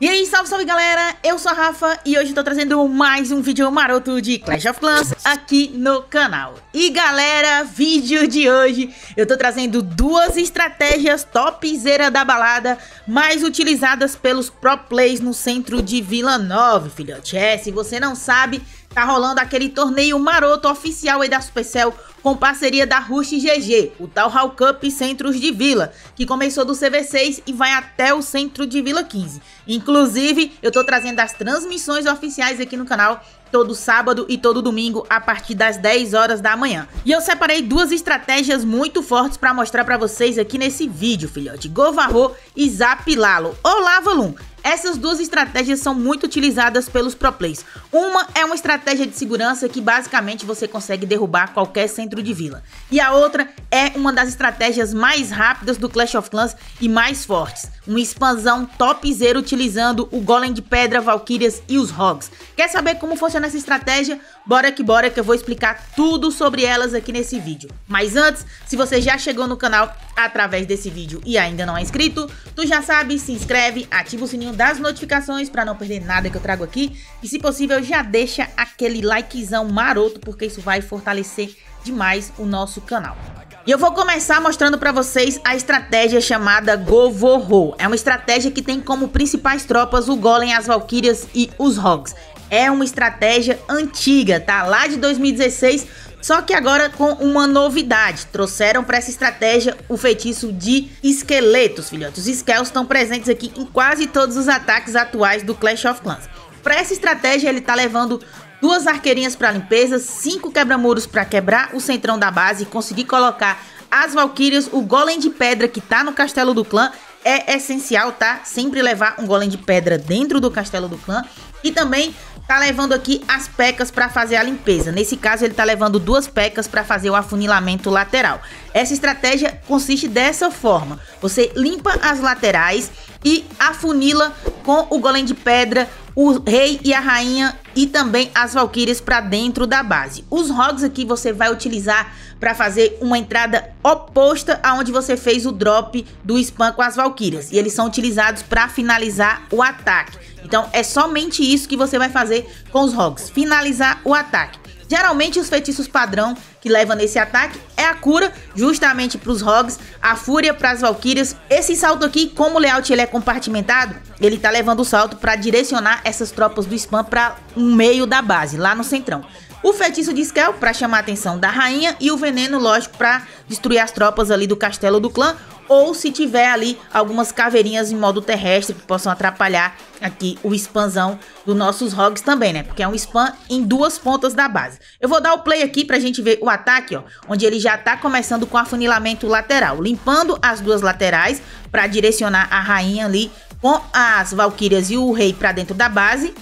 E aí, salve, salve galera! Eu sou a Rafa e hoje tô trazendo mais um vídeo maroto de Clash of Clans aqui no canal. E galera, vídeo de hoje eu tô trazendo duas estratégias topzera da balada mais utilizadas pelos pro plays no centro de Vila Nova, filhote. É, se você não sabe, tá rolando aquele torneio maroto oficial aí da Supercell com parceria da Rush GG, o tal Hall Cup Centros de Vila, que começou do CV6 e vai até o centro de Vila 15. Inclusive, eu tô trazendo as transmissões oficiais aqui no canal todo sábado e todo domingo a partir das 10 horas da manhã. E eu separei duas estratégias muito fortes para mostrar para vocês aqui nesse vídeo, filhote. Govarro e Lalo. olá Valum! Essas duas estratégias são muito utilizadas pelos pro players. Uma é uma estratégia de segurança que basicamente você consegue derrubar qualquer centro de vila. E a outra é uma das estratégias mais rápidas do Clash of Clans e mais fortes. Uma expansão top zero utilizando o Golem de Pedra, Valkyrias e os Hogs. Quer saber como funciona essa estratégia? Bora que bora que eu vou explicar tudo sobre elas aqui nesse vídeo. Mas antes, se você já chegou no canal através desse vídeo e ainda não é inscrito, tu já sabe, se inscreve, ativa o sininho das notificações para não perder nada que eu trago aqui e se possível já deixa aquele likezão maroto porque isso vai fortalecer demais o nosso canal. E eu vou começar mostrando para vocês a estratégia chamada Govorro. É uma estratégia que tem como principais tropas o Golem, as Valkyrias e os Hogs é uma estratégia antiga, tá? Lá de 2016, só que agora com uma novidade. Trouxeram para essa estratégia o feitiço de esqueletos, filhotes. Os esqueletos estão presentes aqui em quase todos os ataques atuais do Clash of Clans. Para essa estratégia, ele tá levando duas arqueirinhas para limpeza, cinco quebra-muros para quebrar o centrão da base e conseguir colocar as valquírias, o golem de pedra que tá no castelo do clã é essencial, tá? Sempre levar um golem de pedra dentro do castelo do clã. E também tá levando aqui as pecas para fazer a limpeza. Nesse caso, ele tá levando duas pecas para fazer o afunilamento lateral. Essa estratégia consiste dessa forma: você limpa as laterais e afunila com o golem de pedra o rei e a rainha e também as valquírias para dentro da base. Os rods aqui você vai utilizar para fazer uma entrada oposta aonde você fez o drop do spam com as valquírias e eles são utilizados para finalizar o ataque. Então é somente isso que você vai fazer com os rogs, finalizar o ataque. Geralmente os feitiços padrão que levam nesse ataque é a cura, justamente para os Hogs, a fúria para as Valkyrias. Esse salto aqui, como o layout ele é compartimentado, ele está levando o salto para direcionar essas tropas do spam para um meio da base, lá no centrão. O feitiço de Skel para chamar a atenção da rainha e o veneno, lógico, para destruir as tropas ali do castelo do clã ou se tiver ali algumas caveirinhas em modo terrestre que possam atrapalhar aqui o expansão dos nossos rogues também, né? Porque é um spam em duas pontas da base. Eu vou dar o play aqui pra gente ver o ataque, ó, onde ele já tá começando com afunilamento lateral, limpando as duas laterais para direcionar a rainha ali com as valquírias e o rei para dentro da base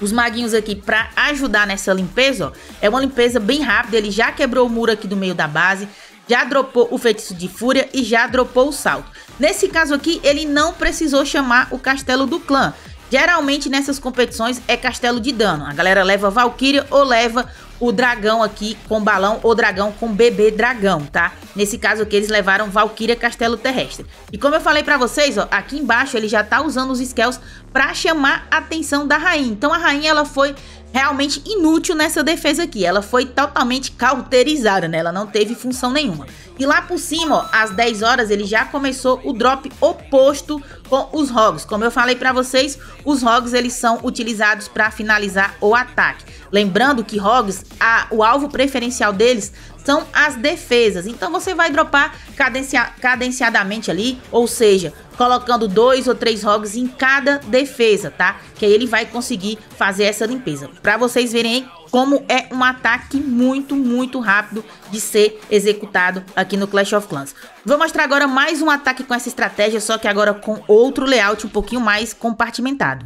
os maguinhos aqui para ajudar nessa limpeza, ó. É uma limpeza bem rápida, ele já quebrou o muro aqui do meio da base, já dropou o feitiço de fúria e já dropou o salto. Nesse caso aqui, ele não precisou chamar o castelo do clã. Geralmente nessas competições é castelo de dano, a galera leva Valkyria ou leva o dragão aqui com balão ou dragão com bebê dragão, tá? Nesse caso aqui eles levaram Valkyria Castelo Terrestre. E como eu falei pra vocês, ó, aqui embaixo ele já tá usando os scales pra chamar a atenção da rainha. Então a rainha ela foi realmente inútil nessa defesa aqui, ela foi totalmente cauterizada, né? Ela não teve função nenhuma. E lá por cima, ó, às 10 horas, ele já começou o drop oposto com os rogues. Como eu falei para vocês, os rogues eles são utilizados para finalizar o ataque. Lembrando que rogues, a, o alvo preferencial deles são as defesas. Então você vai dropar cadencia, cadenciadamente ali, ou seja, colocando dois ou três rogues em cada defesa, tá? Que aí ele vai conseguir fazer essa limpeza. Para vocês verem como é um ataque muito, muito rápido de ser executado aqui no Clash of Clans. Vou mostrar agora mais um ataque com essa estratégia, só que agora com outro layout um pouquinho mais compartimentado.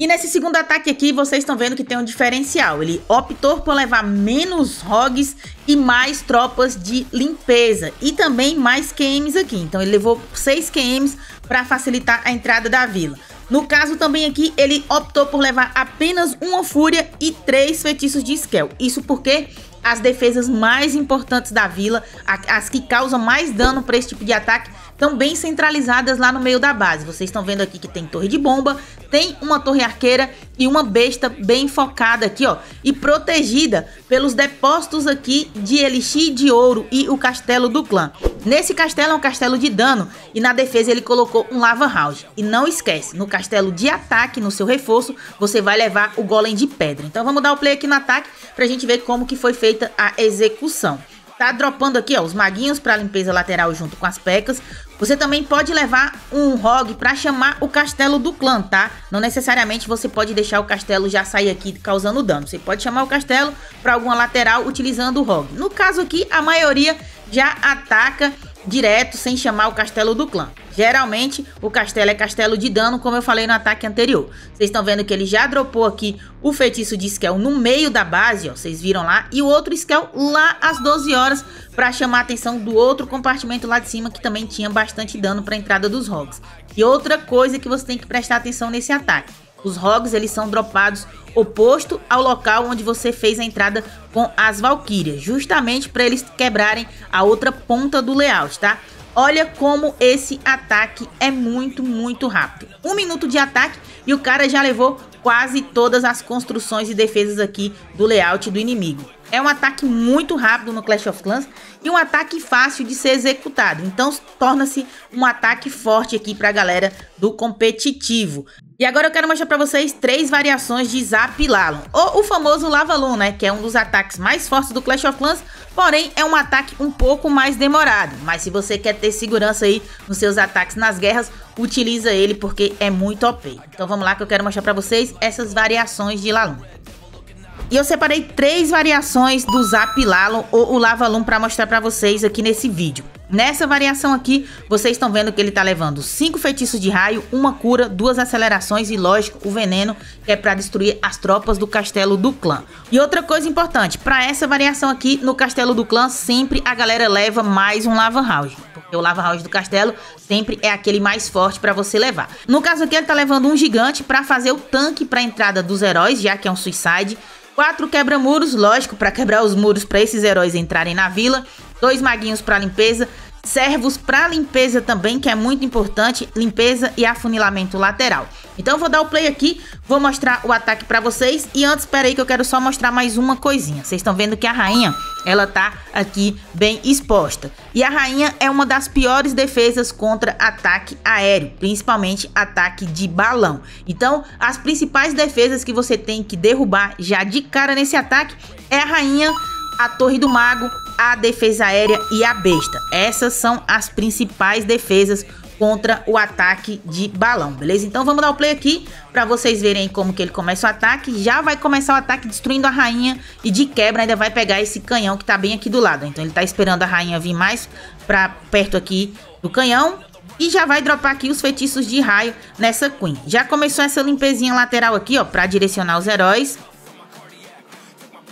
E nesse segundo ataque aqui, vocês estão vendo que tem um diferencial. Ele optou por levar menos rogues e mais tropas de limpeza. E também mais QMs aqui. Então ele levou 6 QMs para facilitar a entrada da vila. No caso também aqui, ele optou por levar apenas uma fúria e três feitiços de Skell. Isso porque as defesas mais importantes da vila, as que causam mais dano para esse tipo de ataque, estão bem centralizadas lá no meio da base. Vocês estão vendo aqui que tem torre de bomba, tem uma torre arqueira e uma besta bem focada aqui, ó, e protegida pelos depósitos aqui de elixir de ouro e o castelo do clã. Nesse castelo é um castelo de dano e na defesa ele colocou um lava house. E não esquece, no castelo de ataque, no seu reforço, você vai levar o golem de pedra. Então vamos dar o play aqui no ataque pra gente ver como que foi feita a execução tá dropando aqui, ó, os maguinhos para limpeza lateral junto com as pecas. Você também pode levar um rog para chamar o castelo do clã, tá? Não necessariamente você pode deixar o castelo já sair aqui causando dano. Você pode chamar o castelo para alguma lateral utilizando o rog. No caso aqui, a maioria já ataca direto sem chamar o castelo do clã. Geralmente, o castelo é castelo de dano, como eu falei no ataque anterior. Vocês estão vendo que ele já dropou aqui o feitiço de Skell no meio da base, ó, vocês viram lá, e o outro Skell lá às 12 horas para chamar a atenção do outro compartimento lá de cima que também tinha bastante dano para a entrada dos Hogs. E outra coisa que você tem que prestar atenção nesse ataque os rogues eles são dropados oposto ao local onde você fez a entrada com as valquírias, justamente para eles quebrarem a outra ponta do layout, tá? Olha como esse ataque é muito, muito rápido. Um minuto de ataque e o cara já levou quase todas as construções e defesas aqui do layout do inimigo. É um ataque muito rápido no Clash of Clans e um ataque fácil de ser executado. Então torna-se um ataque forte aqui para a galera do competitivo. E agora eu quero mostrar para vocês três variações de Zap Lalon, ou o famoso Lavalon, né, que é um dos ataques mais fortes do Clash of Clans, porém é um ataque um pouco mais demorado, mas se você quer ter segurança aí nos seus ataques nas guerras, utiliza ele porque é muito OP. Então vamos lá que eu quero mostrar para vocês essas variações de Lalon. E eu separei três variações do Zap Lalo ou o Lava Loom para mostrar para vocês aqui nesse vídeo. Nessa variação aqui, vocês estão vendo que ele tá levando cinco feitiços de raio, uma cura, duas acelerações e, lógico, o veneno, que é para destruir as tropas do castelo do clã. E outra coisa importante, para essa variação aqui, no castelo do clã, sempre a galera leva mais um Lava House. Porque o Lava House do castelo sempre é aquele mais forte para você levar. No caso aqui, ele tá levando um gigante para fazer o tanque para entrada dos heróis, já que é um suicide. Quatro quebra-muros, lógico, para quebrar os muros para esses heróis entrarem na vila. Dois maguinhos para limpeza, servos para limpeza também, que é muito importante, limpeza e afunilamento lateral. Então vou dar o play aqui, vou mostrar o ataque para vocês e antes, espera aí que eu quero só mostrar mais uma coisinha. Vocês estão vendo que a rainha, ela tá aqui bem exposta. E a rainha é uma das piores defesas contra ataque aéreo, principalmente ataque de balão. Então, as principais defesas que você tem que derrubar já de cara nesse ataque é a rainha, a torre do mago a defesa aérea e a besta. Essas são as principais defesas contra o ataque de balão, beleza? Então vamos dar o play aqui para vocês verem como que ele começa o ataque. Já vai começar o ataque destruindo a rainha e de quebra ainda vai pegar esse canhão que tá bem aqui do lado. Então ele tá esperando a rainha vir mais para perto aqui do canhão. E já vai dropar aqui os feitiços de raio nessa Queen. Já começou essa limpezinha lateral aqui, ó, pra direcionar os heróis.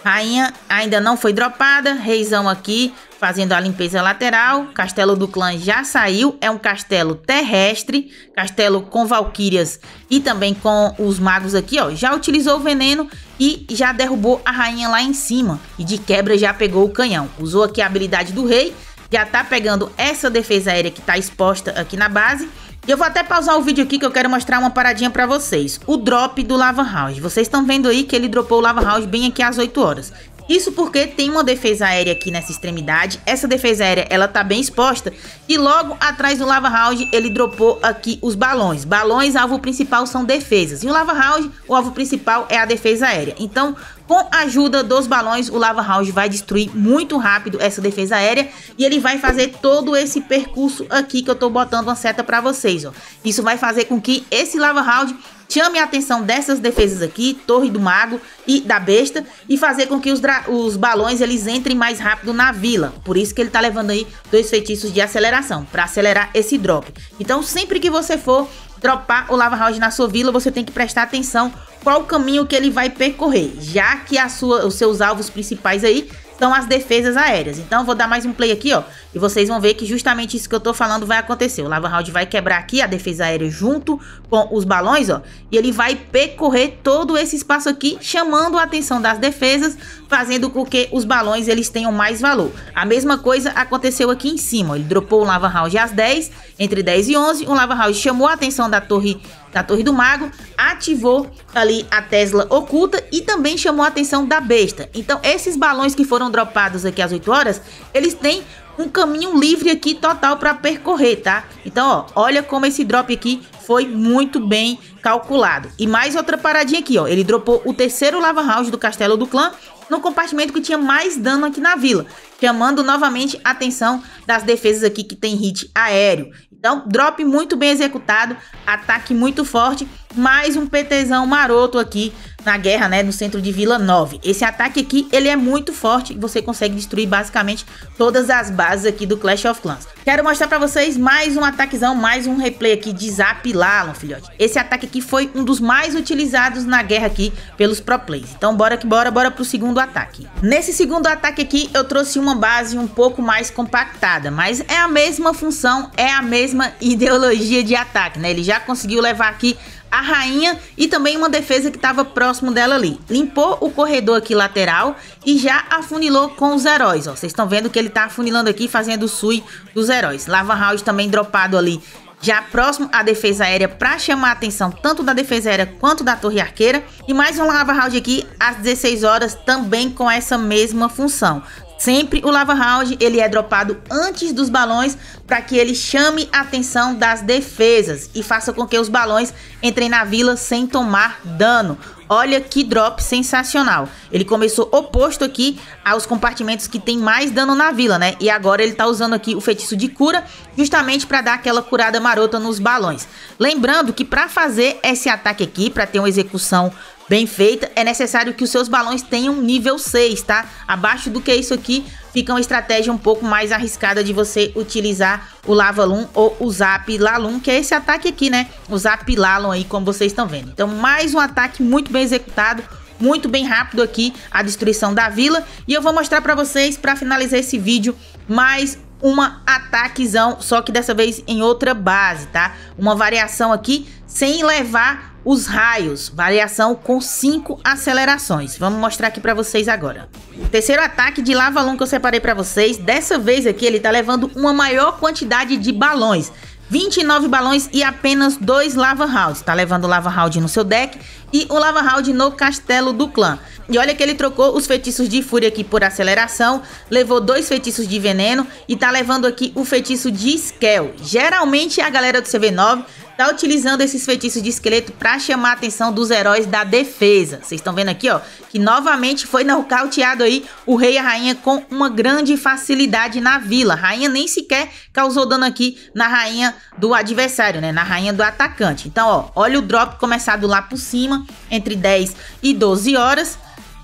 Rainha ainda não foi dropada, reizão aqui fazendo a limpeza lateral. Castelo do Clã já saiu, é um castelo terrestre, castelo com valquírias e também com os magos aqui, ó. Já utilizou o veneno e já derrubou a rainha lá em cima e de quebra já pegou o canhão. Usou aqui a habilidade do rei, já tá pegando essa defesa aérea que tá exposta aqui na base e eu vou até pausar o vídeo aqui que eu quero mostrar uma paradinha pra vocês. O drop do Lava House. Vocês estão vendo aí que ele dropou o Lava House bem aqui às 8 horas. Isso porque tem uma defesa aérea aqui nessa extremidade. Essa defesa aérea, ela tá bem exposta. E logo atrás do Lava Round, ele dropou aqui os balões. Balões, alvo principal, são defesas. E o Lava Round, o alvo principal é a defesa aérea. Então, com a ajuda dos balões, o Lava Round vai destruir muito rápido essa defesa aérea. E ele vai fazer todo esse percurso aqui que eu tô botando uma seta para vocês, ó. Isso vai fazer com que esse Lava Round Chame a atenção dessas defesas aqui, Torre do Mago e da Besta, e fazer com que os, os balões eles entrem mais rápido na vila. Por isso que ele tá levando aí dois feitiços de aceleração, para acelerar esse drop. Então sempre que você for dropar o Lava House na sua vila, você tem que prestar atenção qual o caminho que ele vai percorrer, já que a sua, os seus alvos principais aí são as defesas aéreas. Então vou dar mais um play aqui, ó. E vocês vão ver que justamente isso que eu tô falando vai acontecer. O Lava Round vai quebrar aqui a defesa aérea junto com os balões, ó. E ele vai percorrer todo esse espaço aqui, chamando a atenção das defesas, fazendo com que os balões eles tenham mais valor. A mesma coisa aconteceu aqui em cima, Ele dropou o Lava Round às 10, entre 10 e 11. O Lava Round chamou a atenção da torre da Torre do Mago, ativou ali a Tesla oculta e também chamou a atenção da besta. Então, esses balões que foram dropados aqui às 8 horas, eles têm um caminho livre aqui total para percorrer, tá? Então, ó, olha como esse drop aqui foi muito bem calculado. E mais outra paradinha aqui, ó. Ele dropou o terceiro Lava House do Castelo do Clã no compartimento que tinha mais dano aqui na vila, chamando novamente a atenção das defesas aqui que tem hit aéreo. Então, drop muito bem executado, ataque muito forte, mais um PTzão maroto aqui na guerra, né, no centro de Vila 9. Esse ataque aqui, ele é muito forte e você consegue destruir basicamente todas as bases aqui do Clash of Clans. Quero mostrar pra vocês mais um ataquezão, mais um replay aqui de Zap Lalon, filhote. Esse ataque aqui foi um dos mais utilizados na guerra aqui pelos pro players. Então bora que bora, bora pro segundo ataque. Nesse segundo ataque aqui, eu trouxe uma base um pouco mais compactada, mas é a mesma função, é a mesma ideologia de ataque, né? Ele já conseguiu levar aqui a rainha e também uma defesa que estava próximo dela ali. Limpou o corredor aqui lateral e já afunilou com os heróis. Vocês estão vendo que ele está afunilando aqui, fazendo o sui dos heróis. Lava House também dropado ali já próximo à defesa aérea para chamar a atenção tanto da defesa aérea quanto da torre arqueira. E mais um lava round aqui às 16 horas também com essa mesma função. Sempre o lava round ele é dropado antes dos balões para que ele chame a atenção das defesas e faça com que os balões entrem na vila sem tomar dano. Olha que drop sensacional. Ele começou oposto aqui aos compartimentos que tem mais dano na vila, né? E agora ele tá usando aqui o feitiço de cura, justamente para dar aquela curada marota nos balões. Lembrando que para fazer esse ataque aqui, para ter uma execução bem feita, é necessário que os seus balões tenham nível 6, tá? Abaixo do que isso aqui, fica uma estratégia um pouco mais arriscada de você utilizar o Lava Loom ou o Zap Lalum, que é esse ataque aqui, né? O Zap Lalum aí, como vocês estão vendo. Então, mais um ataque muito bem executado, muito bem rápido aqui, a destruição da vila. E eu vou mostrar pra vocês, pra finalizar esse vídeo, mais uma ataquezão, só que dessa vez em outra base, tá? Uma variação aqui, sem levar os raios, variação com 5 acelerações. Vamos mostrar aqui para vocês agora. Terceiro ataque de lava long que eu separei para vocês. Dessa vez aqui ele está levando uma maior quantidade de balões. 29 balões e apenas dois Lava Round. Tá levando Lava hound no seu deck e o Lava hound no castelo do clã. E olha que ele trocou os feitiços de fúria aqui por aceleração, levou dois feitiços de veneno e tá levando aqui o feitiço de skell Geralmente é a galera do CV9 tá utilizando esses feitiços de esqueleto para chamar a atenção dos heróis da defesa. Vocês estão vendo aqui, ó, que novamente foi nocauteado aí o rei e a rainha com uma grande facilidade na vila. A rainha nem sequer causou dano aqui na rainha do adversário, né, na rainha do atacante. Então, ó, olha o drop começado lá por cima, entre 10 e 12 horas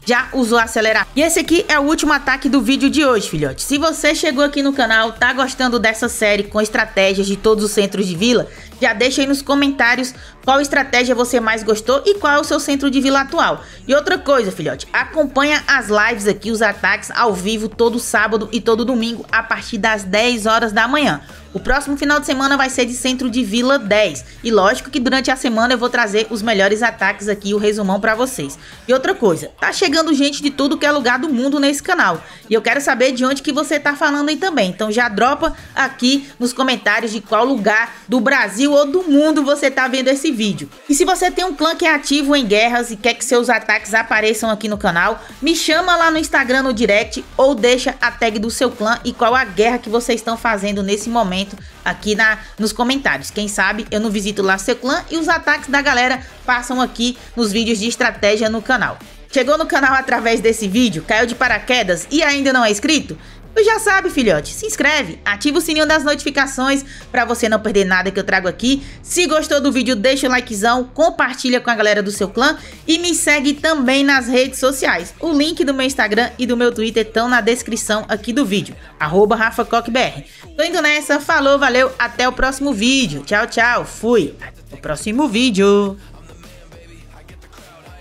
já usou acelerar. E esse aqui é o último ataque do vídeo de hoje, filhote. Se você chegou aqui no canal, tá gostando dessa série com estratégias de todos os centros de vila, já deixa aí nos comentários qual estratégia você mais gostou e qual é o seu centro de vila atual. E outra coisa, filhote, acompanha as lives aqui, os ataques ao vivo todo sábado e todo domingo a partir das 10 horas da manhã. O próximo final de semana vai ser de centro de Vila 10. E lógico que durante a semana eu vou trazer os melhores ataques aqui, o resumão para vocês. E outra coisa, tá chegando gente de tudo que é lugar do mundo nesse canal. E eu quero saber de onde que você tá falando aí também. Então já dropa aqui nos comentários de qual lugar do Brasil ou do mundo você tá vendo esse vídeo. E se você tem um clã que é ativo em guerras e quer que seus ataques apareçam aqui no canal, me chama lá no Instagram no direct ou deixa a tag do seu clã e qual a guerra que vocês estão fazendo nesse momento comento aqui na, nos comentários. Quem sabe eu não visito lá seu clã e os ataques da galera passam aqui nos vídeos de estratégia no canal. Chegou no canal através desse vídeo? Caiu de paraquedas e ainda não é inscrito? Tu já sabe, filhote, se inscreve, ativa o sininho das notificações para você não perder nada que eu trago aqui. Se gostou do vídeo, deixa o likezão, compartilha com a galera do seu clã e me segue também nas redes sociais. O link do meu Instagram e do meu Twitter estão na descrição aqui do vídeo, arroba RafaCockBR. Tô indo nessa, falou, valeu, até o próximo vídeo. Tchau, tchau, fui, o próximo vídeo.